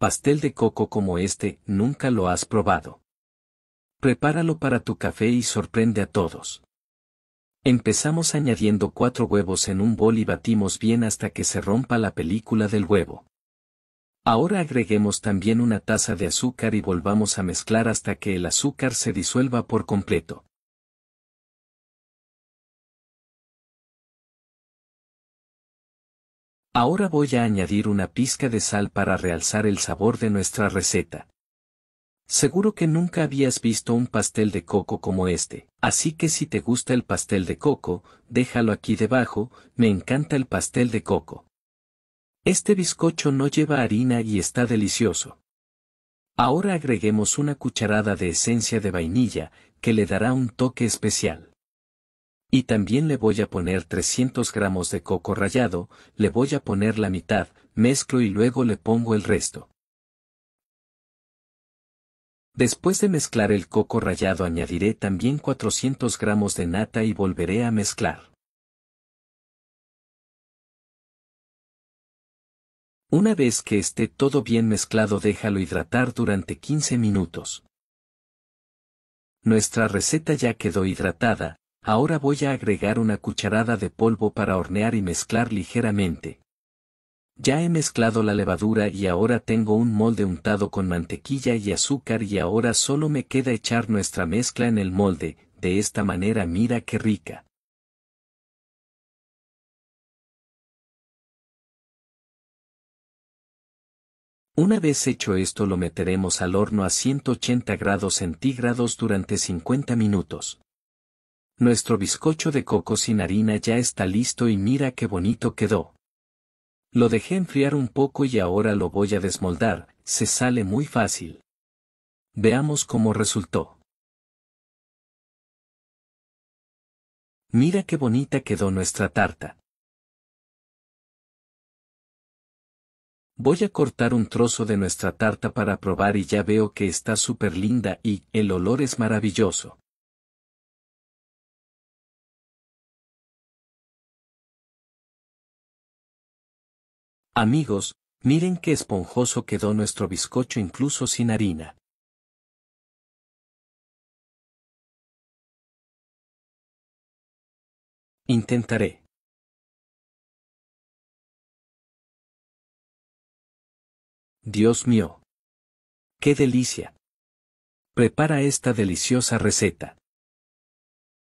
Pastel de coco como este nunca lo has probado. Prepáralo para tu café y sorprende a todos. Empezamos añadiendo cuatro huevos en un bol y batimos bien hasta que se rompa la película del huevo. Ahora agreguemos también una taza de azúcar y volvamos a mezclar hasta que el azúcar se disuelva por completo. Ahora voy a añadir una pizca de sal para realzar el sabor de nuestra receta. Seguro que nunca habías visto un pastel de coco como este, así que si te gusta el pastel de coco, déjalo aquí debajo, me encanta el pastel de coco. Este bizcocho no lleva harina y está delicioso. Ahora agreguemos una cucharada de esencia de vainilla, que le dará un toque especial. Y también le voy a poner 300 gramos de coco rallado, le voy a poner la mitad, mezclo y luego le pongo el resto. Después de mezclar el coco rallado añadiré también 400 gramos de nata y volveré a mezclar. Una vez que esté todo bien mezclado déjalo hidratar durante 15 minutos. Nuestra receta ya quedó hidratada, Ahora voy a agregar una cucharada de polvo para hornear y mezclar ligeramente. Ya he mezclado la levadura y ahora tengo un molde untado con mantequilla y azúcar y ahora solo me queda echar nuestra mezcla en el molde, de esta manera mira qué rica. Una vez hecho esto lo meteremos al horno a 180 grados centígrados durante 50 minutos. Nuestro bizcocho de coco sin harina ya está listo y mira qué bonito quedó. Lo dejé enfriar un poco y ahora lo voy a desmoldar, se sale muy fácil. Veamos cómo resultó. Mira qué bonita quedó nuestra tarta. Voy a cortar un trozo de nuestra tarta para probar y ya veo que está súper linda y el olor es maravilloso. Amigos, miren qué esponjoso quedó nuestro bizcocho incluso sin harina. Intentaré. Dios mío. ¡Qué delicia! Prepara esta deliciosa receta.